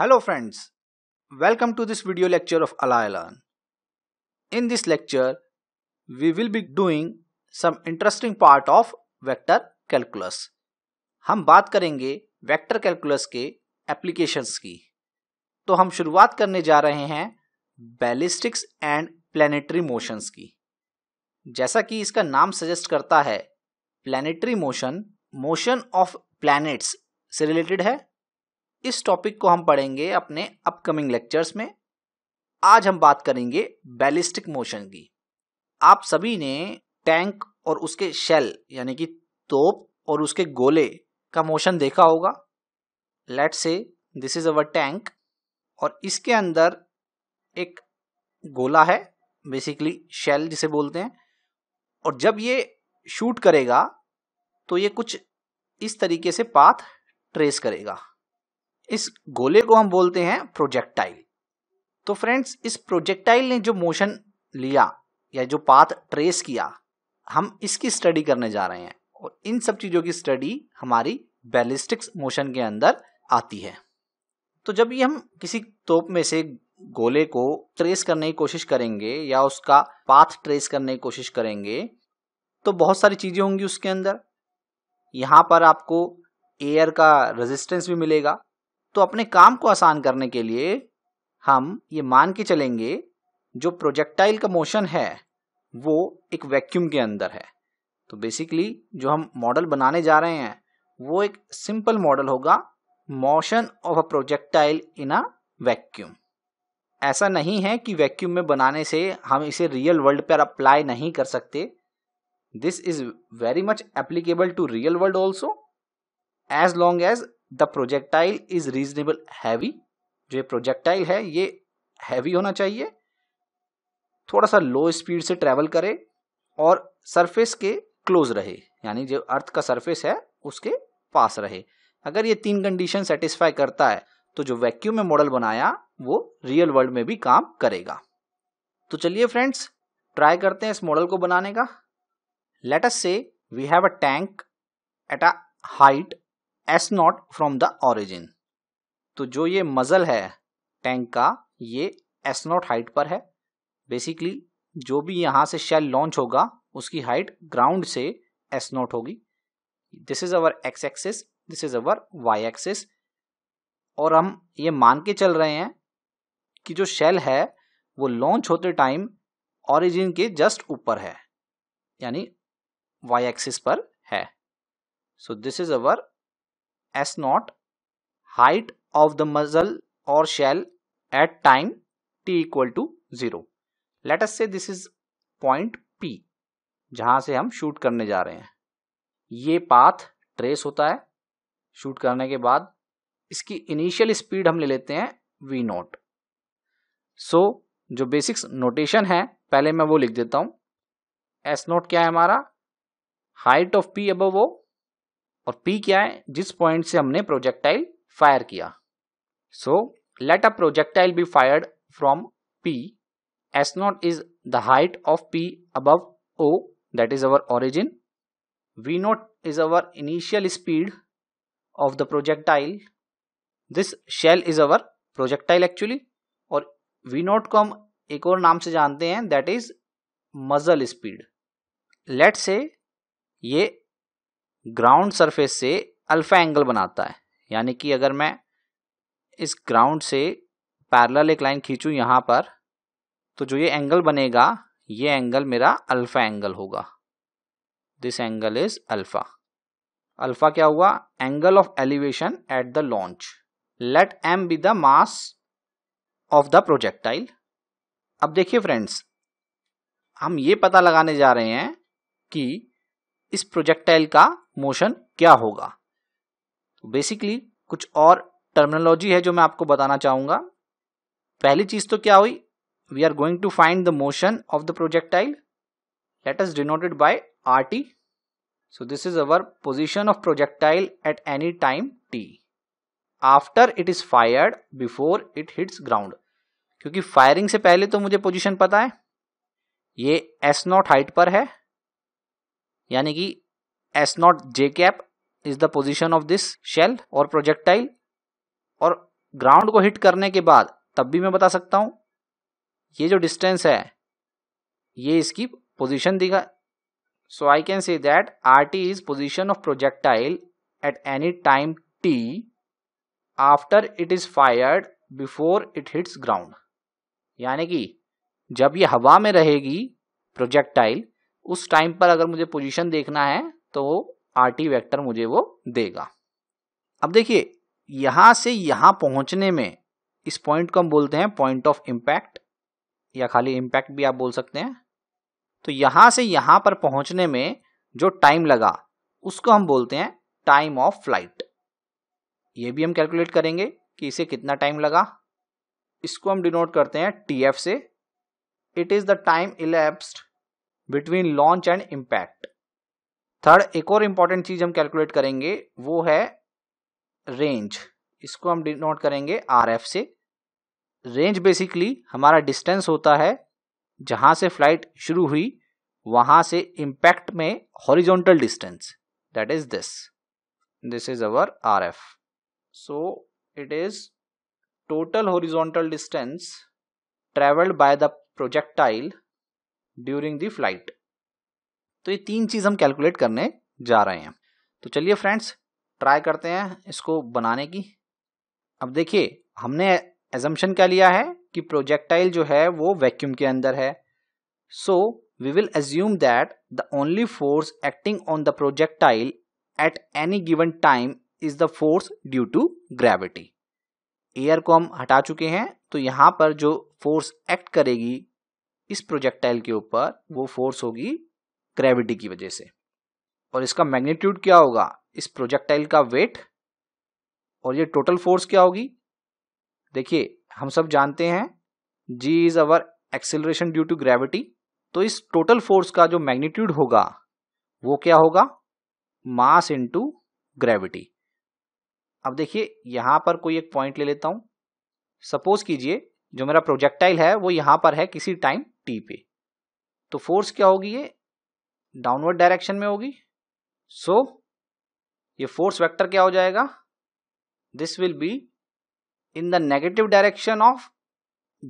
Hello friends, welcome to this video lecture of AlaiLearn. In this lecture, we will be doing some interesting part of vector calculus. हम बात करेंगे vector calculus के applications की तो हम शुरुआत करने जा रहे हैं ballistics and planetary motions की जैसा कि इसका नाम सजेस्ट करता है planetary motion motion of planets से रिलेटेड है इस टॉपिक को हम पढ़ेंगे अपने अपकमिंग लेक्चर्स में आज हम बात करेंगे बैलिस्टिक मोशन की आप सभी ने टैंक और उसके शेल यानी कि तोप और उसके गोले का मोशन देखा होगा late say this is our tank और इसके अंदर एक गोला है बेसिकली शेल जिसे बोलते हैं और जब ये शूट करेगा तो ये कुछ इस तरीके से पाथ ट्रेस करेगा इस गोले को हम बोलते हैं प्रोजेक्टाइल तो फ्रेंड्स इस प्रोजेक्टाइल ने जो मोशन लिया या जो पाथ ट्रेस किया हम इसकी स्टडी करने जा रहे हैं और इन सब चीज़ों की स्टडी हमारी बैलिस्टिक्स मोशन के अंदर आती है तो जब भी हम किसी तोप में से गोले को ट्रेस करने की कोशिश करेंगे या उसका पाथ ट्रेस करने की कोशिश करेंगे तो बहुत सारी चीज़ें होंगी उसके अंदर यहाँ पर आपको एयर का रेजिस्टेंस भी मिलेगा तो अपने काम को आसान करने के लिए हम ये मान के चलेंगे जो प्रोजेक्टाइल का मोशन है वो एक वैक्यूम के अंदर है तो बेसिकली जो हम मॉडल बनाने जा रहे हैं वो एक सिंपल मॉडल होगा motion of a projectile in a vacuum ऐसा नहीं है कि वैक्यूम में बनाने से हम इसे रियल वर्ल्ड पर अप्लाई नहीं कर सकते this is very much applicable to real world also as long as the projectile is reasonable heavy जो ये प्रोजेक्टाइल है ये हैवी होना चाहिए थोड़ा सा लो स्पीड से ट्रेवल करे और सरफेस के क्लोज रहे यानी जो अर्थ का सरफेस है उसके पास रहे अगर ये तीन कंडीशन सेटिस्फाई करता है तो जो वैक्यूम में मॉडल बनाया वो रियल वर्ल्ड में भी काम करेगा तो चलिए फ्रेंड्स ट्राई करते हैं इस मॉडल को बनाने का let's say we have a tank at a height s nought from the origin तो जो ये मज़ल है टैंक का ये एस नॉट हाइट पर है बेसिकली जो भी यहां से शेल लॉन्च होगा उसकी हाइट ग्राउंड से एस नॉट होगी this is our x axis this is our y axis और हम ये मान के चल रहे हैं कि जो शेल है वो लॉन्च होते टाइम ऑरिजिन के जस्ट ऊपर है यानी वाई एक्सिस पर है so this is our s nought height of the muzzle और shell at time t equal to zero let us say this is point जहां से हम शूट करने जा रहे हैं ये पाथ ट्रेस होता है शूट करने के बाद इसकी इनिशियल स्पीड हम ले लेते हैं वी नोट सो जो बेसिक्स नोटेशन है पहले मैं वो लिख देता हूं एस नोट क्या है हमारा height of P above O और पी क्या है जिस पॉइंट से हमने प्रोजेक्टाइल फायर किया so let a projectile be fire from P s nought is the height of P above O that is our origin v nought is our initial speed of the projectile this shell is our projectile actually और v nought को हम एक और नाम से जानते हैं that is muzzle speed let say ये ग्राउंड सरफेस से अल्फा एंगल बनाता है यानी कि अगर मैं इस ग्राउंड से पैरल एक लाइन खींचूँ यहाँ पर तो जो ये एंगल बनेगा ये एंगल मेरा अल्फा एंगल होगा this angle is alpha alpha क्या हुआ angle of elevation at the launch let m be the mass of the projectile अब देखिए फ्रेंड्स हम ये पता लगाने जा रहे हैं कि इस प्रोजेक्टाइल का मोशन क्या होगा बेसिकली तो कुछ और टर्मिनोलॉजी है जो मैं आपको बताना चाहूंगा पहली चीज़ तो क्या हुई we are going to find the motion of the projectile let us denoted by r t so this is our position of projectile at any time t after it is fired before it hits ground क्योंकि firing से पहले तो मुझे position पता है ये S nought height पर है यानी कि s not j cap is the position of this shell और प्रोजेक्टाइल और ग्राउंड को हिट करने के बाद तब भी मैं बता सकता हूँ ये जो डिस्टेंस है ये इसकी पोजिशन दिखा so I can say that r t is position of projectile at any time t after it is fired before it hits ground यानी कि जब ये हवा में रहेगी प्रोजेक्टाइल उस टाइम पर अगर मुझे पोजीशन देखना है तो वो आर टी वैक्टर मुझे वो देगा अब देखिए यहां से यहां पहुंचने में इस पॉइंट को हम बोलते हैं पॉइंट ऑफ इंपैक्ट या खाली इंपैक्ट भी आप बोल सकते हैं तो यहां से यहां पर पहुंचने में जो टाइम लगा उसको हम बोलते हैं टाइम ऑफ फ्लाइट ये भी हम कैलकुलेट करेंगे कि इसे कितना टाइम लगा इसको हम डिनोट करते हैं t f say it is the time elapsed between launch and impact third एक और इम्पॉर्टेंट चीज़ हम कैलकुलेट करेंगे वो है रेंज इसको हम डिनोट करेंगे r f say range basically हमारा डिस्टेंस होता है जहां से फ्लाइट शुरू हुई वहां से इम्पैक्ट में horizontal distance that is this this is our r f so it is total horizontal distance travelled by the projectile during the flight तो ये तीन चीज़ हम कैलकुलेट करने जा रहे हैं तो चलिए फ्रेंड्स ट्राई करते हैं इसको बनाने की अब देखिए हमने एजम्पन क्या लिया है कि प्रोजेक्टाइल जो है वो वैक्यूम के अंदर है so we will assume that the only force acting on the projectile at any given time is the force due to gravity air को हम हटा चुके हैं तो यहां पर जो फोर्स एक्ट करेगी इस प्रोजेक्टाइल के ऊपर वो फोर्स होगी ग्रेविटी की वजह से और इसका मैग्नीट्यूड क्या होगा इस प्रोजेक्टाइल का वेट और ये टोटल फोर्स क्या होगी देखिए हम सब जानते हैं g is our acceleration due to gravity तो इस टोटल फोर्स का जो मैग्नीट्यूड होगा वो क्या होगा मास इनटू ग्रेविटी अब देखिए यहां पर कोई एक पॉइंट ले लेता हूं सपोज कीजिए जो मेरा प्रोजेक्टाइल है वो यहां पर है किसी टाइम टी पे तो फोर्स क्या होगी ये डाउनवर्ड डायरेक्शन में होगी सो so, ये फोर्स वेक्टर क्या हो जाएगा this will be in the negative direction of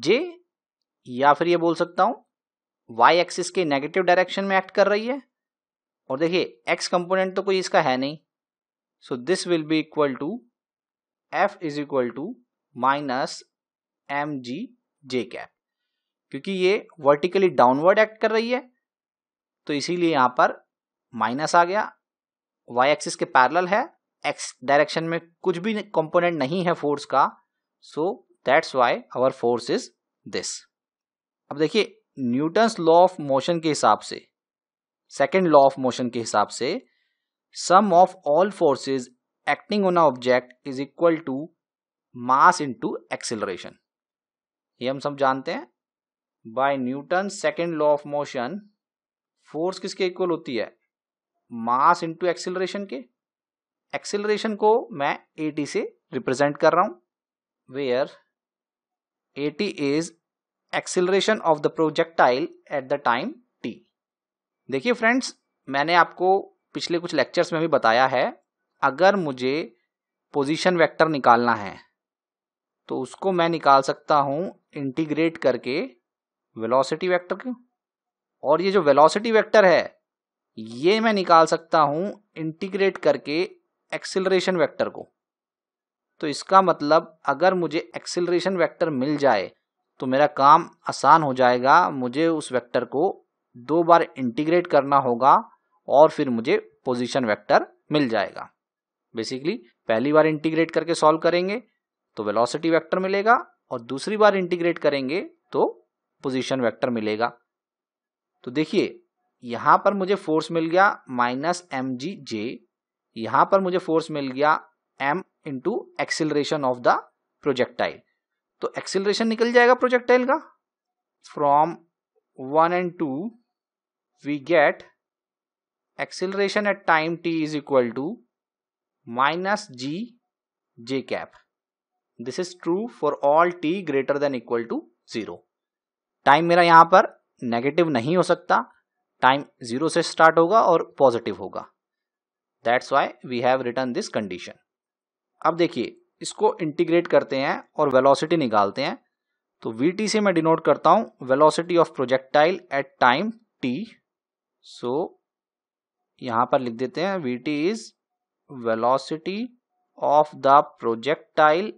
j या फिर ये बोल सकता हूं वाई एक्सिस के नेगेटिव डायरेक्शन में एक्ट कर रही है और देखिए एक्स कंपोनेंट तो कोई इसका है नहीं so this will be equal to f is equal to minus m g j cap क्योंकि ये वर्टिकली डाउनवर्ड एक्ट कर रही है तो इसीलिए यहां पर माइनस आ गया वाई एक्सिस के पैरल है एक्स डायरेक्शन में कुछ भी कंपोनेंट नहीं है फोर्स का so that's why our force is this अब देखिए न्यूटन्स लॉ ऑफ मोशन के हिसाब से सेकेंड लॉ ऑफ मोशन के हिसाब से sum of all forces acting on a object is equal to mass into acceleration ये हम सब जानते हैं by Newton second law of motion force किसके इक्वल होती है मास इंटू एक्सिलरेशन के एक्सिलरेशन को मैं ए टी से रिप्रेजेंट कर रहा हूं where a t is acceleration of the projectile at the time t देखिए फ्रेंड्स मैंने आपको पिछले कुछ लेक्चर्स में भी बताया है अगर मुझे पोजीशन वेक्टर निकालना है तो उसको मैं निकाल सकता हूं इंटीग्रेट करके वेलोसिटी वेक्टर क्यों और ये जो वेलोसिटी वेक्टर है ये मैं निकाल सकता हूं इंटीग्रेट करके एक्सिलरेशन वेक्टर को तो इसका मतलब अगर मुझे एक्सिलरेशन वेक्टर मिल जाए तो मेरा काम आसान हो जाएगा मुझे उस वेक्टर को दो बार इंटीग्रेट करना होगा और फिर मुझे पोजीशन वेक्टर मिल जाएगा बेसिकली पहली बार इंटीग्रेट करके सॉल्व करेंगे तो वेलोसिटी वेक्टर मिलेगा और दूसरी बार इंटीग्रेट करेंगे तो पोजीशन वेक्टर मिलेगा तो देखिए यहां पर मुझे फोर्स मिल गया माइनस एम जी जे यहां पर मुझे फोर्स मिल गया m into acceleration of the projectile तो एक्सिलेशन निकल जाएगा प्रोजेक्टाइल का from one and two we get acceleration at time t is equal to minus g j cap this is true for all t greater than equal to zero time मेरा यहां पर negative नहीं हो सकता time zero से start होगा और positive होगा that's why we have written this condition अब देखिए इसको इंटीग्रेट करते हैं और वेलोसिटी निकालते हैं तो वी टी से मैं डिनोट करता हूं velocity of projectile at time t so यहां पर लिख देते हैं v t is velocity of the projectile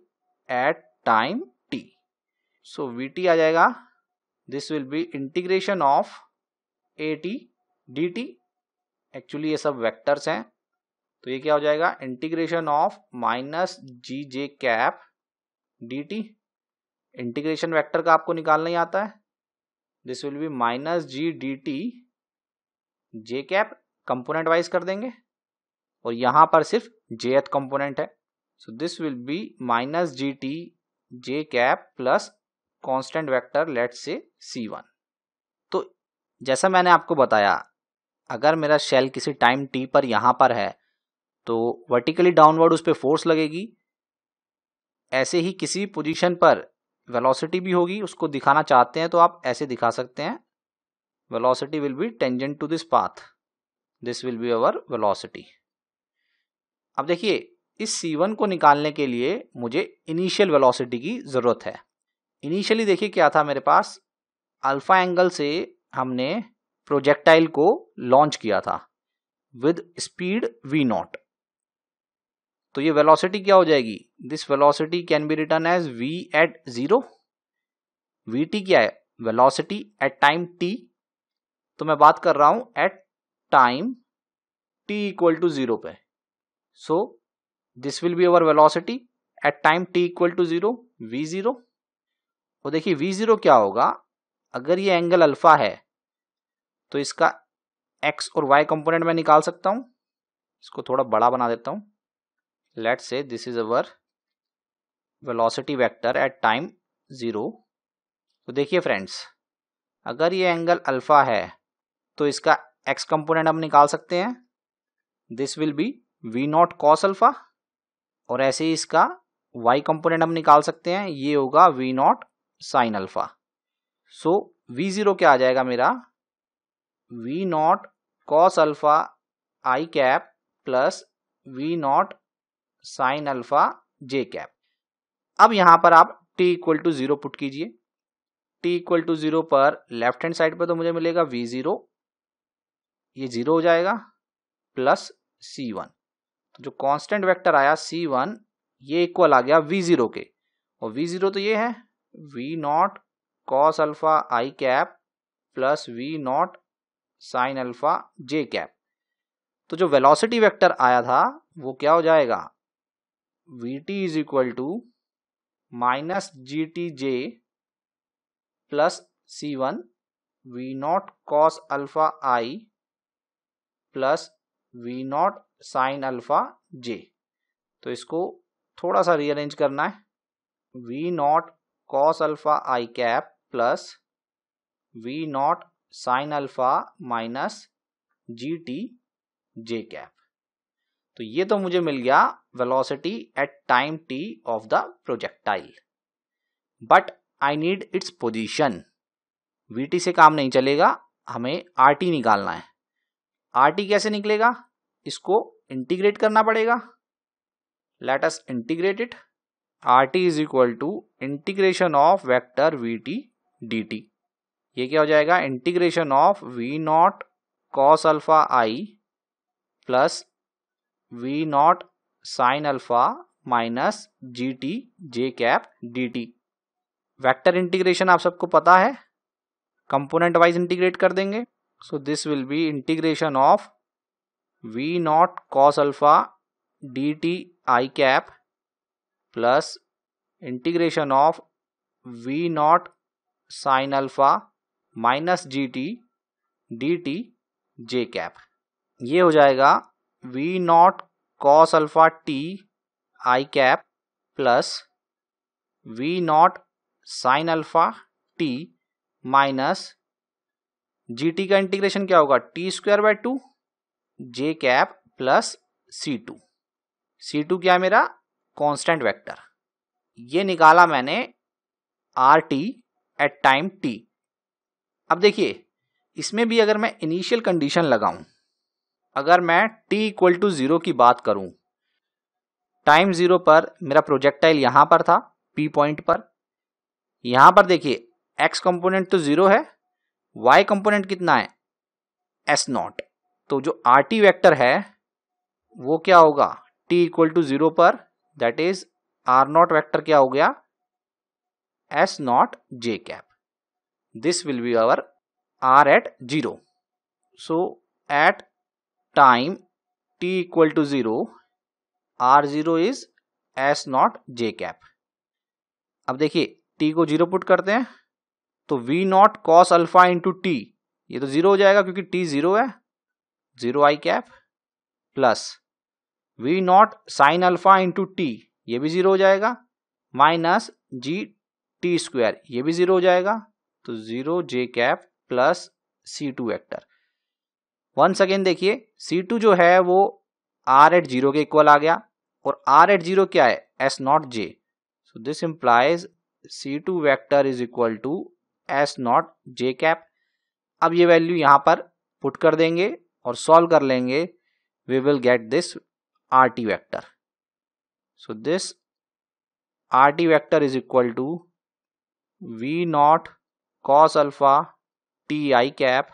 at time t so v t आ जाएगा this will be integration of a t d t actually ये सब वेक्टर्स हैं तो ये क्या हो जाएगा integration of minus g j cap d t integration vector का आपको निकालना ही आता है this will be minus ji d t j cap component wise कर देंगे और यहां पर सिर्फ जे एथ कंपोनेंट है so this will be minus g t j cap plus constant vector let say c one तो जैसा मैंने आपको बताया अगर मेरा शेल किसी टाइम टी पर यहां पर है तो वर्टिकली डाउनवर्ड उस पर फोर्स लगेगी ऐसे ही किसी पोजीशन पर वेलोसिटी भी होगी उसको दिखाना चाहते हैं तो आप ऐसे दिखा सकते हैं velocity will be tangent to this path this will be our velocity अब देखिए इस c1 को निकालने के लिए मुझे इनिशियल वेलोसिटी की ज़रूरत है इनिशियली देखिए क्या था मेरे पास अल्फा एंगल से हमने प्रोजेक्टाइल को लॉन्च किया था विद स्पीड वी नॉट तो ये वेलोसिटी क्या हो जाएगी this velocity can be written as v at zero v t क्या है वेलोसिटी एट टाइम टी तो मैं बात कर रहा हूं at time t equal to zero पे so this will be our velocity at time t equal to zero v zero वो देखिए वी ज़ीरो क्या होगा अगर ये एंगल अल्फ़ा है तो इसका एक्स और वाई कंपोनेंट मैं निकाल सकता हूँ इसको थोड़ा बड़ा बना देता हूँ let say this is our velocity vector at time zero तो देखिए फ्रेंड्स अगर ये एंगल अल्फ़ा है तो इसका एक्स कंपोनेंट हम निकाल सकते हैं this will be v naught cos alpha और ऐसे ही इसका वाई कंपोनेंट हम निकाल सकते हैं ये होगा v naught sine alpha so v zero क्या आ जाएगा मेरा v naught cos alpha i cap plus v naught sine alpha j cap अब यहां पर आप t equal to zero put कीजिए टी इक्वल टू ज़ीरो पर लेफ्ट हैंड साइड पर तो मुझे मिलेगा वी ज़ीरो ये ज़ीरो हो जाएगा प्लस सी वन तो जो कांस्टेंट वेक्टर आया सी वन ये इक्वल आ गया वी ज़ीरो के और वी ज़ीरो तो ये है v naught cos alpha i cap plus v naught sine alpha j cap तो जो वेलोसिटी वेक्टर आया था वो क्या हो जाएगा v t is equal to minus g t j plus c one v naught cos alpha i plus v naught sine alpha j तो इसको थोड़ा सा रीअरेंज करना है v naught cos alpha i cap plus v naught sin alpha minus g t j cap तो ये तो मुझे मिल गया velocity at time t of the projectile but I need its position t से काम नहीं चलेगा हमें टी निकालना है टी कैसे निकलेगा इसको इंटीग्रेट करना पड़ेगा let us integrate it r t is equal to integration of vector v t d t ये क्या हो जाएगा integration of v naught cos alpha i plus v naught sine alpha minus g t j cap d t vector integration आप सबको पता है component wise integrate कर देंगे so this will be integration of v naught cos alpha d t i cap plus integration of v naught sine alpha minus g t d t j cap ये हो जाएगा v naught cos alpha t i cap plus v naught sine alpha t minus g t का integration क्या होगा t square by two j cap plus c two c two क्या है मेरा constant vector ये निकाला मैंने r t at time t अब देखिए इसमें भी अगर मैं इनिशियल कंडीशन लगाऊं अगर मैं t इक्वल टू ज़ीरो की बात करूं टाइम ज़ीरो पर मेरा प्रोजेक्टाइल यहाँ पर था p पॉइंट पर यहाँ पर देखिए x कंपोनेंट तो ज़ीरो है y कंपोनेंट कितना है s नॉट तो जो आर टी वैक्टर है वो क्या होगा t इक्वल टू ज़ीरो पर that is r naught vector क्या हो गया s not j cap this will be our r at zero so at time t equal to zero r zero is s not j cap अब देखिए टी को जीरो put करते हैं तो v naught cos alpha into t ये तो जीरो हो जाएगा क्योंकि टी जीरो है zero i cap plus v naught sine alpha into t ये भी ज़ीरो हो जाएगा माइनस जी टी स्क्वायर ये भी ज़ीरो हो जाएगा तो zero j cap plus c two vector one second देखिए सी टू जो है वो आर एट जीरो के इक्वल आ गया और आर एट जीरो क्या है s not j so this implies c two vector is equal to s not j cap अब ये वैल्यू यहां पर पुट कर देंगे और सॉल्व कर लेंगे we will get this rt vector so this rt vector is equal to v naught cos alpha ti cap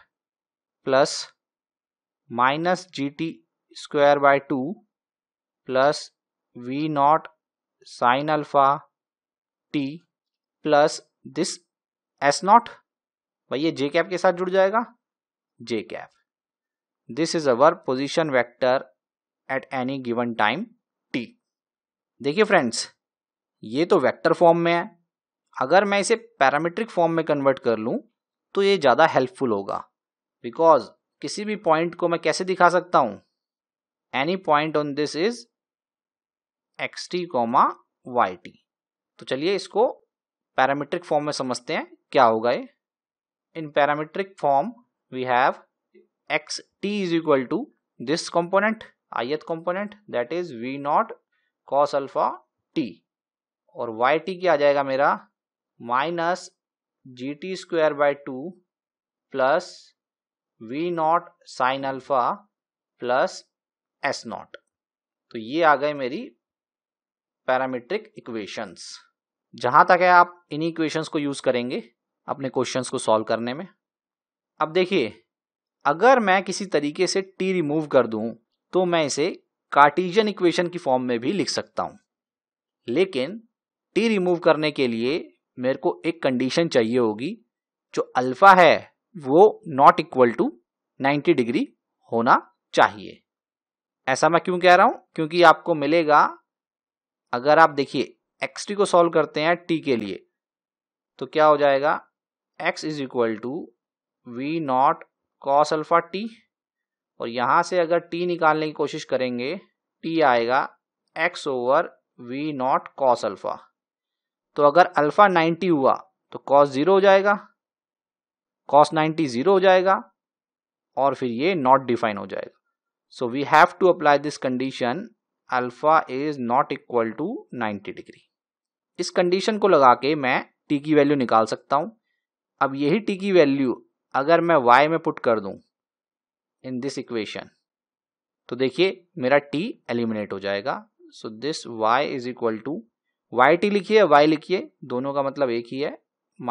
plus minus gt square by 2 plus v naught sin alpha t plus this s naught भाई ये j cap के साथ जुड़ जाएगा j cap this is our position vector at any given time t देखिए friends ये तो vector form में है अगर मैं इसे पैरामीट्रिक फॉर्म में कन्वर्ट कर लूँ तो ये ज़्यादा हेल्पफुल होगा बिकॉज किसी भी पॉइंट को मैं कैसे दिखा सकता हूँ any point on this is x t comma y t तो चलिए इसको पैरामीट्रिक फॉर्म में समझते हैं क्या होगा ये in parametric form we have x t is equal to this component ith component that is v not cos alpha t और वाई टी क्या आ जाएगा मेरा minus g t square by two plus v naught sine alpha plus s naught तो ये आ गए मेरी parametric equations जहां तक है आप इन्हीं इक्वेशंस को यूज़ करेंगे अपने क्वेश्चंस को सॉल्व करने में अब देखिए अगर मैं किसी तरीके से टी रिमूव कर दूं तो मैं इसे कार्टीजन इक्वेशन की फॉर्म में भी लिख सकता हूँ लेकिन टी रिमूव करने के लिए मेरे को एक कंडीशन चाहिए होगी जो अल्फा है वो नॉट इक्वल टू 90 डिग्री होना चाहिए ऐसा मैं क्यों कह रहा हूँ क्योंकि आपको मिलेगा अगर आप देखिए एक्स टी को सॉल्व करते हैं टी के लिए तो क्या हो जाएगा x is equal to v naught cos alpha t और यहाँ से अगर टी निकालने की कोशिश करेंगे टी आएगा x over v naught cos alpha तो अगर अल्फ़ा 90 हुआ तो कॉस ज़ीरो हो जाएगा कॉस 90 ज़ीरो हो जाएगा और फिर ये नॉट डिफाइन हो जाएगा so we have to apply this condition alpha is not equal to 90 degree इस कंडीशन को लगा के मैं टी की वैल्यू निकाल सकता हूँ अब यही टी की वैल्यू अगर मैं वाई में पुट कर दूँ इन दिस इक्वेशन तो देखिए मेरा टी एलिमिनेट हो जाएगा so this y is equal to y t लिखिए वाई लिखिए दोनों का मतलब एक ही है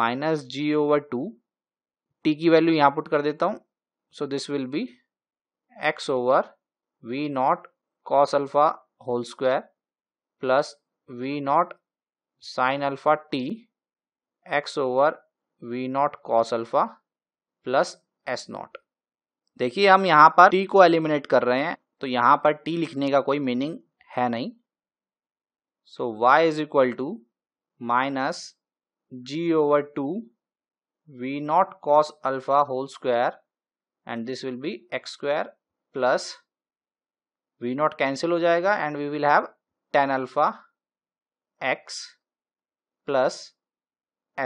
minus g over two t की वैल्यू यहाँ पुट कर देता हूँ so this will be x over v naught cos alpha whole square plus v naught sine alpha t x over v naught cos alpha plus s naught देखिए हम यहाँ पर T को एलिमिनेट कर रहे हैं तो यहाँ पर टी लिखने का कोई मीनिंग है नहीं so y is equal to minus g over two v naught cos alpha whole square and this will be x square plus v naught cancel हो जाएगा and we will have tan alpha x plus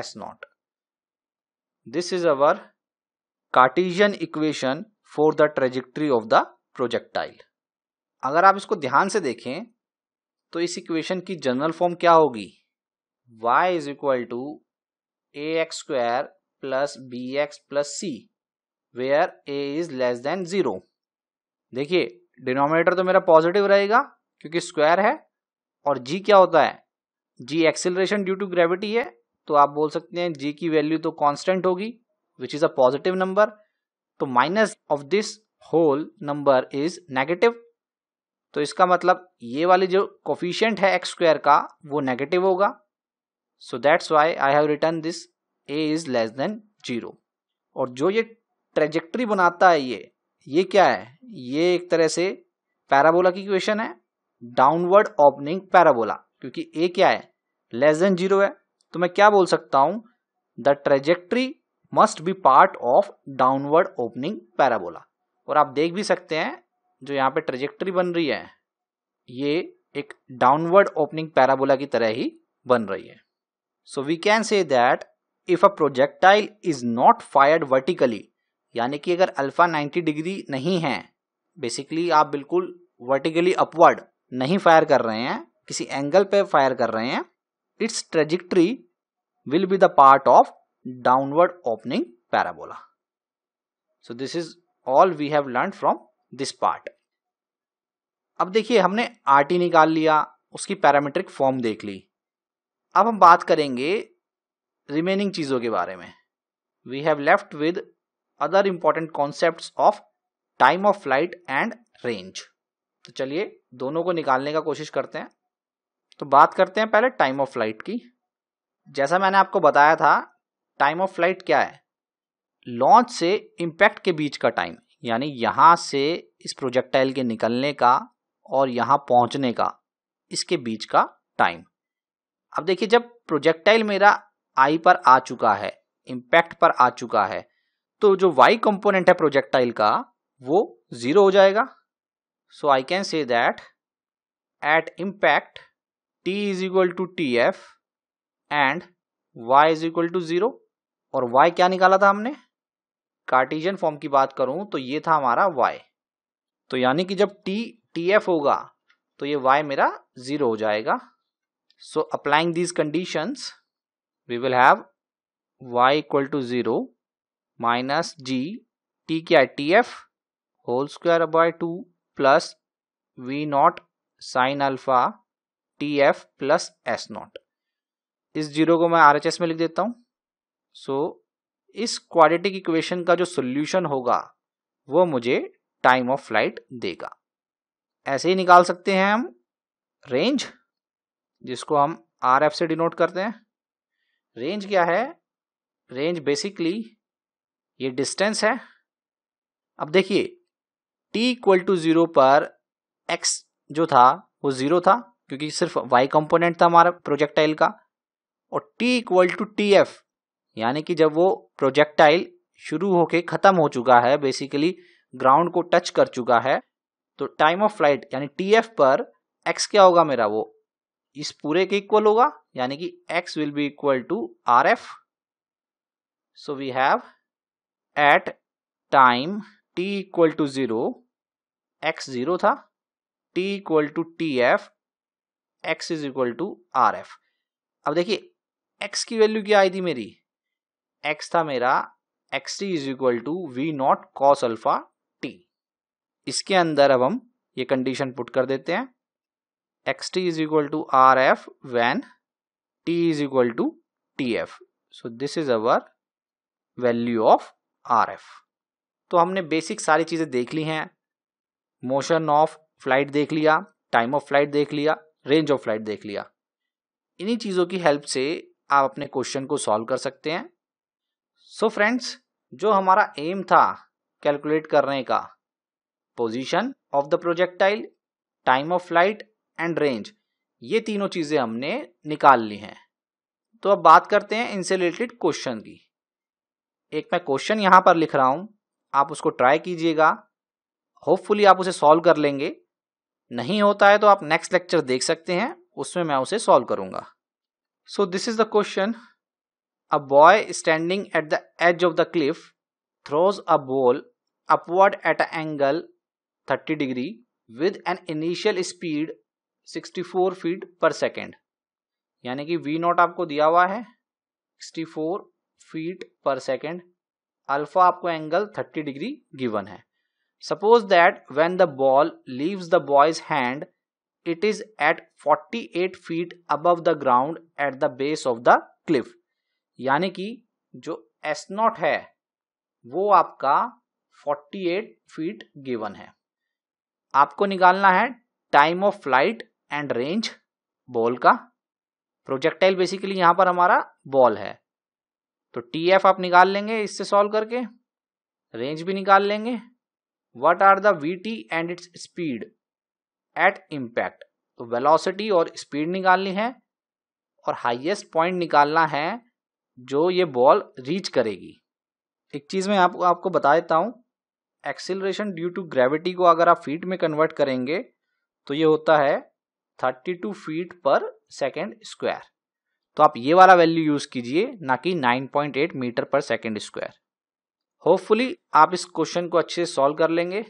s naught this is our Cartesian equation for the trajectory of the projectile अगर आप इसको ध्यान से देखें तो इस इक्वेशन की जनरल फॉर्म क्या होगी y is equal to a x square plus b x plus c where a is less than zero देखिए डिनोमिनेटर तो मेरा पॉजिटिव रहेगा क्योंकि स्क्वायर है और g क्या होता है g acceleration due to gravity है तो आप बोल सकते हैं g की वैल्यू तो कॉन्स्टेंट होगी which is a positive number तो minus of this whole number is negative तो इसका मतलब ये वाली जो कोफिशियंट है एक्स स्क्वायर का वो नेगेटिव होगा so that's why I have written this a is less than zero और जो ये ट्रेजेक्ट्री बनाता है ये ये क्या है ये एक तरह से पैराबोला की क्वेश्चन है डाउनवर्ड ओपनिंग पैराबोला क्योंकि ए क्या है लेस देन जीरो है तो मैं क्या बोल सकता हूं the trajectory must be part of downward opening parabola और आप देख भी सकते हैं जो यहाँ पे ट्रेजेक्ट्री बन रही है ये एक डाउनवर्ड ओपनिंग पैराबोला की तरह ही बन रही है so we can say that if a projectile is not fired vertically यानी कि अगर अल्फा 90 डिग्री नहीं है बेसिकली आप बिल्कुल वर्टिकली अपवर्ड नहीं फायर कर रहे हैं किसी एंगल पे फायर कर रहे हैं its trajectory will be the part of downward opening parabola. So this is all we have learned from this part. अब देखिए हमने आर टी निकाल लिया उसकी पैरामेट्रिक फॉर्म देख ली अब हम बात करेंगे रिमेनिंग चीज़ों के बारे में we have left with other important concept of time of flight and range तो चलिए दोनों को निकालने का कोशिश करते हैं तो बात करते हैं पहले टाइम ऑफ फ्लाइट की जैसा मैंने आपको बताया था टाइम ऑफ फ्लाइट क्या है लॉन्च से इम्पैक्ट के बीच का टाइम यानी यहाँ से इस प्रोजेक्टाइल के निकलने का और यहाँ पहुँचने का इसके बीच का टाइम अब देखिए जब प्रोजेक्टाइल मेरा आई पर आ चुका है इम्पैक्ट पर आ चुका है तो जो वाई कंपोनेंट है प्रोजेक्टाइल का वो ज़ीरो हो जाएगा so I can say that at impact t is equal to t f and y is equal to zero और y क्या निकाला था हमने कार्टिजन फॉर्म की बात करूं तो ये था हमारा y तो यानी कि जब t tf होगा तो ये y मेरा जीरो हो जाएगा so applying these conditions we will have y equal to zero minus g t क्या है t f whole square by two plus v naught sine alpha t f plus s naught इस zero को मैं R H S में लिख देता हूं so so, इस क्वाड्रेटिक इक्वेशन का जो सोल्यूशन होगा वो मुझे टाइम ऑफ फ्लाइट देगा ऐसे ही निकाल सकते हैं हम रेंज जिसको हम आर एफ से डिनोट करते हैं रेंज क्या है रेंज बेसिकली ये डिस्टेंस है अब देखिए टी इक्वल टू ज़ीरो पर एक्स जो था वो ज़ीरो था क्योंकि सिर्फ वाई कंपोनेंट था हमारा प्रोजेक्टाइल का और t equal to t f यानी कि जब वो प्रोजेक्टाइल शुरू होके ख़त्म हो चुका है बेसिकली ग्राउंड को टच कर चुका है तो टाइम ऑफ फ्लाइट यानी टी एफ पर एक्स क्या होगा मेरा वो इस पूरे के इक्वल होगा यानी कि x will be equal to r f so we have at time t equal to zero x zero था t equal to t f x is equal to r f अब देखिए एक्स की value क्या आई थी मेरी x था मेरा x t is equal to v naught cos alpha t इसके अंदर अब हम ये कंडीशन पुट कर देते हैं x t is equal to r f when t is equal to t f so this is our value of r f तो हमने बेसिक सारी चीज़ें देख ली हैं मोशन ऑफ फ्लाइट देख लिया टाइम ऑफ फ्लाइट देख लिया रेंज ऑफ फ्लाइट देख लिया इन्हीं चीज़ों की हेल्प से आप अपने क्वेश्चन को सॉल्व कर सकते हैं सो फ्रेंड्स जो हमारा एम था कैलकुलेट करने का position of the projectile time of flight and range ये तीनों चीज़ें हमने निकाल ली हैं तो अब बात करते हैं इनसे रिलेटेड क्वेश्चन की एक मैं क्वेश्चन यहाँ पर लिख रहा हूँ आप उसको ट्राई कीजिएगा होपफुली आप उसे सॉल्व कर लेंगे नहीं होता है तो आप नेक्स्ट लेक्चर देख सकते हैं उसमें मैं उसे सॉल्व करूँगा so this is the question A boy standing at the edge of the cliff throws a ball upward at an angle 30 degree with an initial speed 64 feet per second यानी कि we not आपको दिया हुआ है 64 feet per second alpha आपको angle 30 degree given है suppose that when the ball leaves the boy's hand it is at 48 feet above the ground at the base of the cliff यानी कि जो S not है वो आपका 48 feet given है आपको निकालना है time of flight and range ball का प्रोजेक्टाइल बेसिकली यहाँ पर हमारा बॉल है तो टी एफ आप निकाल लेंगे इससे सॉल्व करके रेंज भी निकाल लेंगे what are the v t and its speed at impact तो वेलोसिटी और स्पीड निकालनी है और हाईएस्ट पॉइंट निकालना है जो ये बॉल रीच करेगी एक चीज़ मैं आपको आपको बता देता हूँ एक्सिलरेशन ड्यू टू ग्रेविटी को अगर आप फीट में कन्वर्ट करेंगे तो ये होता है thirty two feet per second square तो आप ये वाला वैल्यू यूज़ कीजिए ना कि nine point eight metre per second square hopefully आप इस क्वेश्चन को अच्छे से सॉल्व कर लेंगे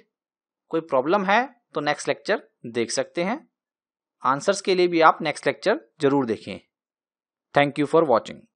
कोई प्रॉब्लम है तो नेक्स्ट लेक्चर देख सकते हैं आंसर्स के लिए भी आप नेक्स्ट लेक्चर जरूर देखें थैंक यू फॉर वॉचिंग